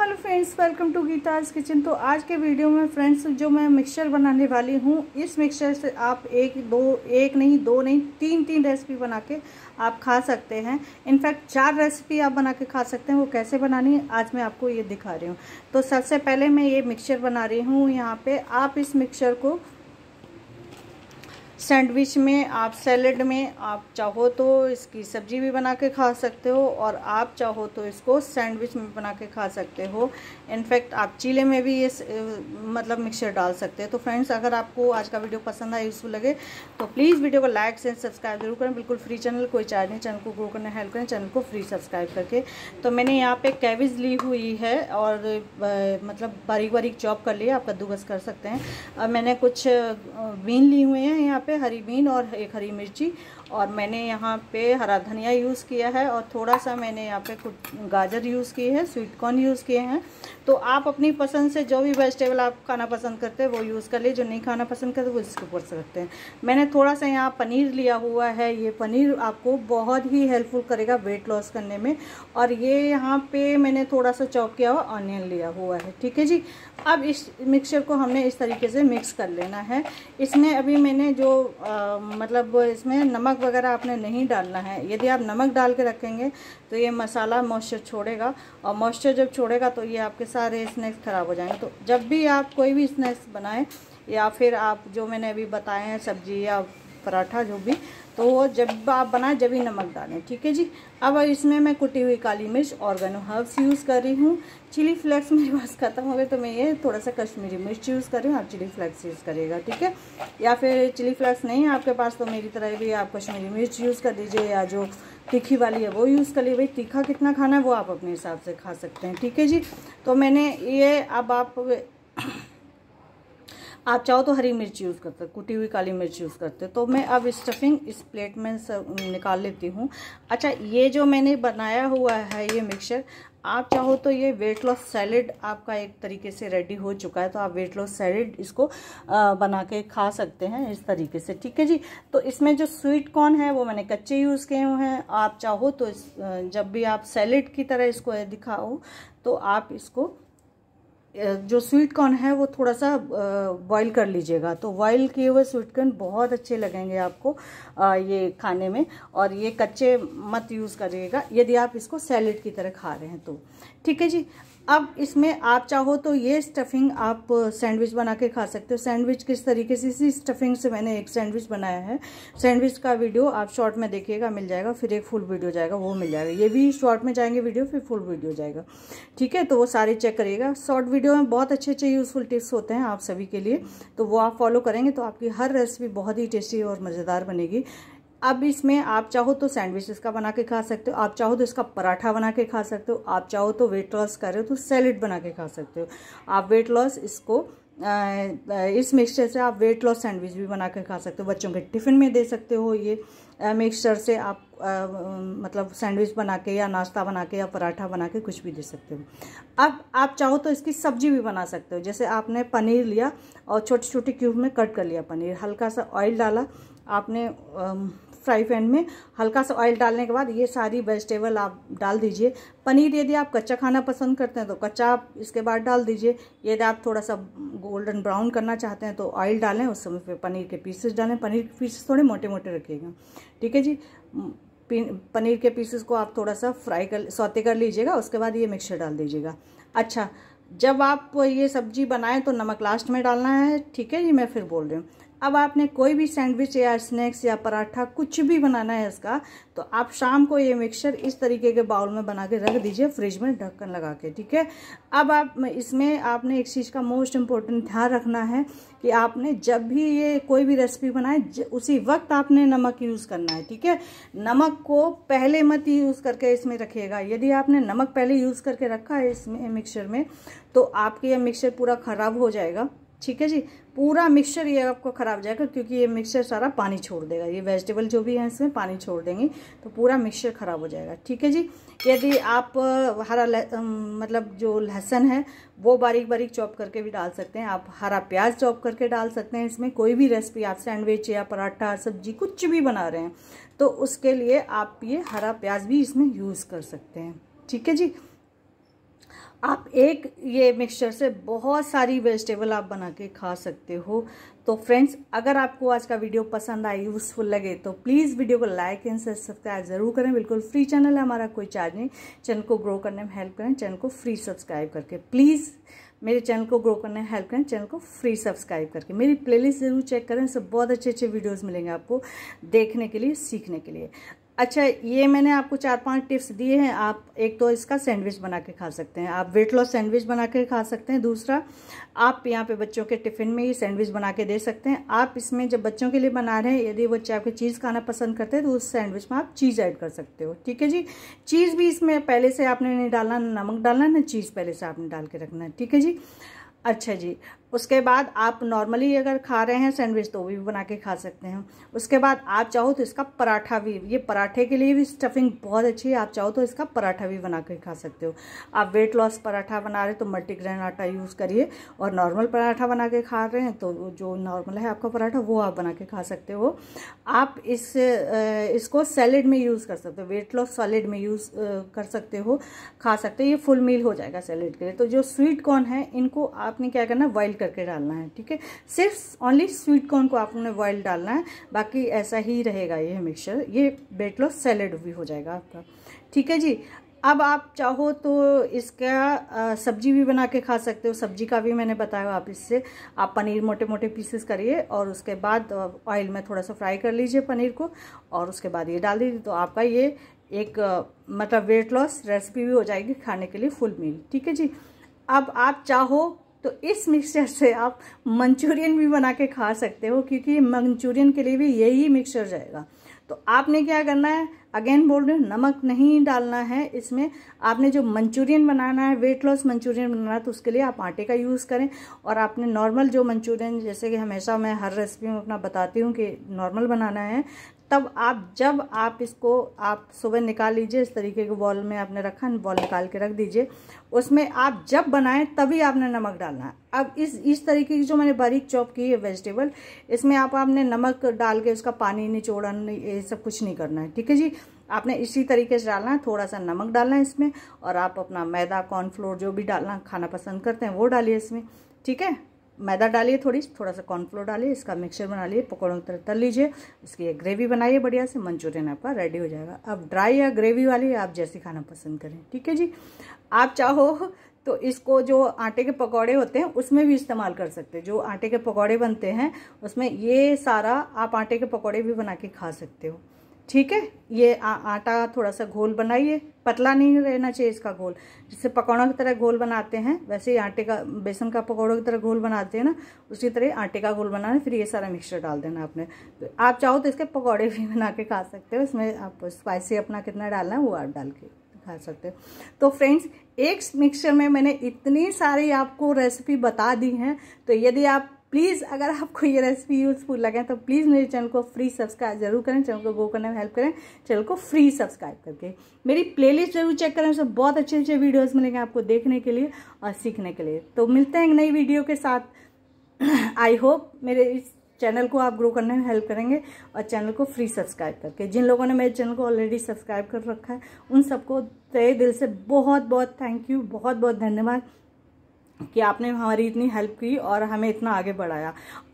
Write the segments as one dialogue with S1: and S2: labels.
S1: hello friends welcome to Geeta's kitchen तो आज के वीडियो में फ्रेंड्स जो मैं मिक्सचर बनाने वाली हूँ इस मिक्सचर से आप एक दो एक नहीं दो नहीं तीन तीन रेसिपी बना के आप खा सकते हैं इनफैक्ट चार रेसिपी आप बना के खा सकते हैं वो कैसे बनानी है आज मैं आपको ये दिखा रही हूँ तो सबसे पहले मैं ये मिक्सचर बना रही हूँ यहाँ पर आप इस मिक्सचर को सैंडविच में आप सैलड में आप चाहो तो इसकी सब्जी भी बना के खा सकते हो और आप चाहो तो इसको सैंडविच में बना के खा सकते हो इनफैक्ट आप चीले में भी ये मतलब मिक्सचर डाल सकते हो तो फ्रेंड्स अगर आपको आज का वीडियो पसंद आए यूज़फुल लगे तो प्लीज़ वीडियो को लाइक से सब्सक्राइब जरूर करें बिल्कुल फ्री चैनल कोई चार्ज नहीं चैनल को ग्रो करना हेल्प करें चैनल को फ्री सब्सक्राइब करके तो मैंने यहाँ पर कैबिज ली हुई है और मतलब बारीक बारीक चॉप कर लिए आप कद्दूगस कर सकते हैं मैंने कुछ बीन ली हुए हैं यहाँ पे हरी बीन और एक हरी मिर्ची और मैंने यहाँ पे हरा धनिया यूज़ किया है और थोड़ा सा मैंने यहाँ पे गाजर यूज़ किए हैं स्वीट कॉर्न यूज़ किए हैं तो आप अपनी पसंद से जो भी वेजिटेबल आप खाना पसंद करते हैं वो यूज़ कर लिए जो नहीं खाना पसंद करते वो इसके ऊपर सकते हैं मैंने थोड़ा सा यहाँ पनीर लिया हुआ है ये पनीर आपको बहुत ही हेल्पफुल करेगा वेट लॉस करने में और ये यहाँ पर मैंने थोड़ा सा चौक किया हुआ ऑनियन लिया हुआ है ठीक है जी अब इस मिक्सचर को हमने इस तरीके से मिक्स कर लेना है इसमें अभी मैंने जो मतलब इसमें नमक नमक वगैरह आपने नहीं डालना है यदि आप नमक डाल के रखेंगे तो ये मसाला मॉइस्चर छोड़ेगा और मॉइस्चर जब छोड़ेगा तो ये आपके सारे स्नैक्स ख़राब हो जाएंगे तो जब भी आप कोई भी स्नैक्स बनाएं या फिर आप जो मैंने अभी बताए हैं सब्जी या पराठा जो भी तो जब आप बनाएं जब ही नमक डालें ठीक है जी अब इसमें मैं कुटी हुई काली मिर्च ऑर्गेनो हर्ब्स यूज़ कर रही हूँ चिली फ्लेक्स मेरे पास ख़त्म हो गए तो मैं ये थोड़ा सा कश्मीरी मिर्च यूज़ कर रही हूँ आप चिली फ्लेक्स यूज़ करिएगा ठीक है या फिर चिली फ्लेक्स नहीं है आपके पास तो मेरी तरह भी आप कश्मीरी मिर्च यूज़ कर दीजिए या जो तीखी वाली है वो यूज़ कर लिए भाई तीखा कितना खाना है वो आप अपने हिसाब से खा सकते हैं ठीक है जी तो मैंने ये अब आप आप चाहो तो हरी मिर्च यूज़ करते हो कुटी हुई काली मिर्च यूज़ करते हो तो मैं अब स्टफिंग इस प्लेट में निकाल लेती हूँ अच्छा ये जो मैंने बनाया हुआ है ये मिक्सचर आप चाहो तो ये वेट लॉस सैलड आपका एक तरीके से रेडी हो चुका है तो आप वेट लॉस सैलड इसको बना के खा सकते हैं इस तरीके से ठीक है जी तो इसमें जो स्वीट कॉर्न है वो मैंने कच्चे यूज़ किए हुए हैं आप चाहो तो जब भी आप सैलड की तरह इसको दिखाओ तो आप इसको जो स्वीट कॉर्न है वो थोड़ा सा बॉईल कर लीजिएगा तो बॉईल किए हुए स्वीट कॉर्न बहुत अच्छे लगेंगे आपको ये खाने में और ये कच्चे मत यूज़ करिएगा यदि आप इसको सैलेड की तरह खा रहे हैं तो ठीक है जी अब इसमें आप चाहो तो ये स्टफिंग आप सैंडविच बना के खा सकते हो सैंडविच किस तरीके से इसी स्टफिंग से मैंने एक सैंडविच बनाया है सैंडविच का वीडियो आप शॉर्ट में देखिएगा मिल जाएगा फिर एक फुल वीडियो जाएगा वो मिल जाएगा ये भी शॉर्ट में जाएंगे वीडियो फिर फुल वीडियो जाएगा ठीक है तो वो सारे चेक करिएगा शॉर्ट वीडियो में बहुत अच्छे अच्छे यूज़फुल टिप्स होते हैं आप सभी के लिए तो वो आप फॉलो करेंगे तो आपकी हर रेसिपी बहुत ही टेस्टी और मज़ेदार बनेगी अब इसमें आप चाहो तो सैंडविच इसका बना के खा सकते हो आप चाहो तो इसका पराठा बना के खा सकते हो आप चाहो तो वेट लॉस कर रहे हो तो सैलड बना के खा सकते हो आप वेट लॉस इसको इस मिक्सचर से आप वेट लॉस सैंडविच भी बना के खा सकते हो बच्चों के टिफ़िन में दे सकते हो ये मिक्सचर से आप आ, मतलब सैंडविच बना के या नाश्ता बना के या पराठा बना के कुछ भी दे सकते हो अब आप चाहो तो इसकी सब्जी भी बना सकते हो जैसे आपने पनीर लिया और छोटे छोटे क्यूब में कट कर लिया पनीर हल्का सा ऑयल डाला आपने आ, फ्राई पैन में हल्का सा ऑयल डालने के बाद ये सारी वेजिटेबल आप डाल दीजिए पनीर यदि आप कच्चा खाना पसंद करते हैं तो कच्चा आप इसके बाद डाल दीजिए यदि आप थोड़ा सा गोल्डन ब्राउन करना चाहते हैं तो ऑयल डालें उस समय पर पनीर के पीसेस डालें पनीर के पीसेस थोड़े मोटे मोटे रखिएगा ठीक है जी पनीर के पीसेस को आप थोड़ा सा फ्राई कर सौते कर लीजिएगा उसके बाद ये मिक्सचर डाल दीजिएगा अच्छा जब आप ये सब्जी बनाएं तो नमक लास्ट में डालना है ठीक है जी मैं फिर बोल रही हूँ अब आपने कोई भी सैंडविच या स्नैक्स या पराठा कुछ भी बनाना है इसका तो आप शाम को ये मिक्सचर इस तरीके के बाउल में बना के रख दीजिए फ्रिज में ढक्कन लगा के ठीक है अब आप इसमें आपने एक चीज़ का मोस्ट इम्पोर्टेंट ध्यान रखना है कि आपने जब भी ये कोई भी रेसिपी बनाए उसी वक्त आपने नमक यूज़ करना है ठीक है नमक को पहले मत यूज़ करके इसमें रखिएगा यदि आपने नमक पहले यूज़ करके रखा है इसमें मिक्सचर में तो आपके यह मिक्सचर पूरा ख़राब हो जाएगा ठीक है जी पूरा मिक्सचर ये आपको ख़राब जाएगा क्योंकि ये मिक्सचर सारा पानी छोड़ देगा ये वेजिटेबल जो भी है इसमें पानी छोड़ देंगे तो पूरा मिक्सचर ख़राब हो जाएगा ठीक है जी यदि आप हरा मतलब जो लहसुन है वो बारीक बारीक चॉप करके भी डाल सकते हैं आप हरा प्याज चॉप करके डाल सकते हैं इसमें कोई भी रेसिपी आप सैंडविच या पराठा सब्जी कुछ भी बना रहे हैं तो उसके लिए आप ये हरा प्याज भी इसमें यूज़ कर सकते हैं ठीक है जी आप एक ये मिक्सचर से बहुत सारी वेजिटेबल आप बना के खा सकते हो तो फ्रेंड्स अगर आपको आज का वीडियो पसंद आए यूज़फुल लगे तो प्लीज़ वीडियो को लाइक एंड सब्सक्राइब ज़रूर करें बिल्कुल फ्री चैनल है हमारा कोई चार्ज नहीं चैनल को ग्रो करने में हेल्प करें चैनल को फ्री सब्सक्राइब करके प्लीज़ मेरे चैनल को ग्रो करने में हेल्प करें चैनल को फ्री सब्सक्राइब करके मेरी प्लेलिस्ट ज़रूर चेक करें सब बहुत अच्छे अच्छे वीडियोज़ मिलेंगे आपको देखने के लिए सीखने के लिए अच्छा ये मैंने आपको चार पांच टिप्स दिए हैं आप एक तो इसका सैंडविच बना के खा सकते हैं आप वेट लॉस सैंडविच बना के खा सकते हैं दूसरा आप यहाँ पे बच्चों के टिफ़िन में ये सैंडविच बना के दे सकते हैं आप इसमें जब बच्चों के लिए बना रहे हैं यदि बच्चे आपके चीज़ खाना पसंद करते हैं तो उस सैंडविच में आप चीज़ ऐड कर सकते हो ठीक है जी चीज़ भी इसमें पहले से आपने नहीं डालना नमक डालना ना चीज़ पहले से आपने डाल के रखना है ठीक है जी अच्छा जी उसके बाद आप नॉर्मली अगर खा रहे हैं सैंडविच तो वो भी बना के खा सकते हैं उसके बाद आप चाहो तो इसका पराठा भी ये पराठे के लिए भी स्टफिंग बहुत अच्छी है आप चाहो तो इसका पराठा भी बना के खा सकते हो आप वेट लॉस पराठा बना रहे तो मल्टीग्रेन आटा यूज़ करिए और नॉर्मल पराठा बना के खा रहे हैं तो जो नॉर्मल है आपका पराठा वो आप बना के खा सकते हो आप इस इसको सैलेड में यूज़ कर सकते हो वेट लॉस सैलेड में यूज़ कर सकते हो खा सकते हो ये फुल मील हो जाएगा सैलेड के लिए तो जो स्वीट कॉर्न है इनको आपने क्या करना वाइल्ड करके डालना है ठीक है सिर्फ ओनली स्वीट कॉर्न को आपने बॉयल डालना है बाकी ऐसा ही रहेगा ये मिक्सचर ये बेट लो सैलड भी हो जाएगा आपका ठीक है जी अब आप चाहो तो इसका सब्जी भी बना के खा सकते हो सब्जी का भी मैंने बताया आप इससे आप पनीर मोटे मोटे पीसेस करिए और उसके बाद ऑयल में थोड़ा सा फ्राई कर लीजिए पनीर को और उसके बाद ये डाल दीजिए तो आपका ये एक मतलब वेट लॉस रेसिपी भी हो जाएगी खाने के लिए फुल मील ठीक है जी अब आप चाहो तो इस मिक्सचर से आप मंचूरियन भी बना के खा सकते हो क्योंकि मंचूरियन के लिए भी यही मिक्सचर जाएगा तो आपने क्या करना है अगेन बोल रहे हो नमक नहीं डालना है इसमें आपने जो मंचूरियन बनाना है वेट लॉस मंचूरियन बनाना है तो उसके लिए आप आटे का यूज़ करें और आपने नॉर्मल जो मंचूरियन जैसे कि हमेशा मैं हर रेसिपी में अपना बताती हूँ कि नॉर्मल बनाना है तब आप जब आप इसको आप सुबह निकाल लीजिए इस तरीके के बॉल में आपने रखा बॉल निकाल के रख दीजिए उसमें आप जब बनाएं तभी आपने नमक डालना है अब इस इस तरीके की जो मैंने बारीक चॉप की है वेजिटेबल इसमें आप आपने नमक डाल के उसका पानी निचोड़न ये सब कुछ नहीं करना है ठीक है जी आपने इसी तरीके से डालना है थोड़ा सा नमक डालना है इसमें और आप अपना मैदा कॉर्नफ्लोर जो भी डालना खाना पसंद करते हैं वो डालिए इसमें ठीक है मैदा डालिए थोड़ी थोड़ा सा कॉर्नफ्लोर डालिए इसका मिक्सचर बना लिए पकौड़ों की तरह तल लीजिए उसकी ग्रेवी बनाइए बढ़िया से मंचूरियन आपका रेडी हो जाएगा अब ड्राई या ग्रेवी वाली आप जैसी खाना पसंद करें ठीक है जी आप चाहो तो इसको जो आटे के पकौड़े होते हैं उसमें भी इस्तेमाल कर सकते हैं जो आटे के पकौड़े बनते हैं उसमें ये सारा आप आटे के पकौड़े भी बना के खा सकते हो ठीक है ये आ, आटा थोड़ा सा घोल बनाइए पतला नहीं रहना चाहिए इसका घोल जिससे पकौड़ों की तरह घोल बनाते हैं वैसे ही आटे का बेसन का पकौड़ों की तरह घोल बनाते हैं ना उसी तरह आटे का घोल बनाना फिर ये सारा मिक्सचर डाल देना आपने तो आप चाहो तो इसके पकौड़े भी बना के खा सकते हो इसमें आप स्पाइसी अपना कितना डालना है वो आप डाल के खा सकते हो तो फ्रेंड्स एक मिक्सचर में मैंने इतनी सारी आपको रेसिपी बता दी हैं तो यदि आप प्लीज़ अगर आपको ये रेसिपी यूजफुल लगे तो प्लीज़ मेरे चैनल को फ्री सब्सक्राइब जरूर करें चैनल को गो करने में हेल्प करें चैनल को फ्री सब्सक्राइब करके मेरी प्लेलिस्ट जरूर चेक करें उसमें बहुत अच्छे अच्छे वीडियोज़ मिलेंगे आपको देखने के लिए और सीखने के लिए तो मिलते हैं नई वीडियो के साथ आई होप मेरे इस चैनल को आप ग्रो करने में हेल्प करेंगे और चैनल को फ्री सब्सक्राइब करके जिन लोगों ने मेरे चैनल को ऑलरेडी सब्सक्राइब कर रखा है उन सबको तय दिल से बहुत बहुत थैंक यू बहुत बहुत धन्यवाद कि आपने हमारी इतनी हेल्प की और हमें इतना आगे बढ़ाया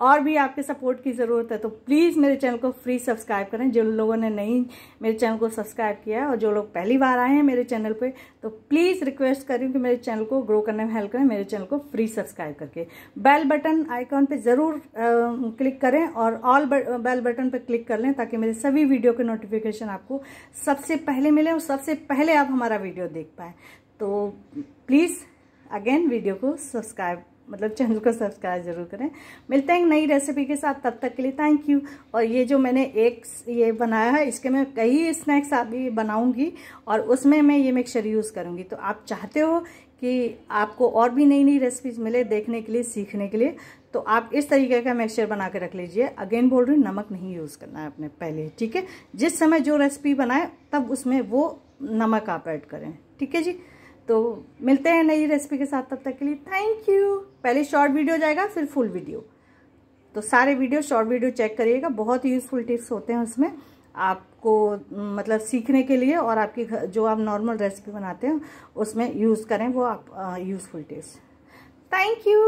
S1: और भी आपके सपोर्ट की ज़रूरत है तो प्लीज़ मेरे चैनल को फ्री सब्सक्राइब करें जिन लोगों ने नहीं मेरे चैनल को सब्सक्राइब किया है और जो लोग पहली बार आए हैं मेरे चैनल पे तो प्लीज़ रिक्वेस्ट करी कि मेरे चैनल को ग्रो करने में हेल्प करें मेरे चैनल को फ्री सब्सक्राइब करके बेल बटन आइकॉन पर ज़रूर क्लिक करें और ऑल बेल बटन पर क्लिक कर लें ताकि मेरे सभी वीडियो के नोटिफिकेशन आपको सबसे पहले मिले और सबसे पहले आप हमारा वीडियो देख पाएँ तो प्लीज़ अगेन वीडियो को सब्सक्राइब मतलब चैनल को सब्सक्राइब जरूर करें मिलते हैं नई रेसिपी के साथ तब तक के लिए थैंक यू और ये जो मैंने एक ये बनाया है इसके मैं कई स्नैक्स अभी बनाऊंगी और उसमें मैं ये मिक्सचर यूज़ करूँगी तो आप चाहते हो कि आपको और भी नई नई रेसिपीज मिले देखने के लिए सीखने के लिए तो आप इस तरीके का मिक्सचर बना के रख लीजिए अगेन बोल रही नमक नहीं यूज़ करना है अपने पहले ठीक है जिस समय जो रेसिपी बनाए तब उसमें वो नमक आप ऐड करें ठीक है जी तो मिलते हैं नई रेसिपी के साथ तब तक के लिए थैंक यू पहले शॉर्ट वीडियो जाएगा फिर फुल वीडियो तो सारे वीडियो शॉर्ट वीडियो चेक करिएगा बहुत यूज़फुल टिप्स होते हैं उसमें आपको मतलब सीखने के लिए और आपकी जो आप नॉर्मल रेसिपी बनाते हैं उसमें यूज़ करें वो आप यूज़फुल टिप्स थैंक यू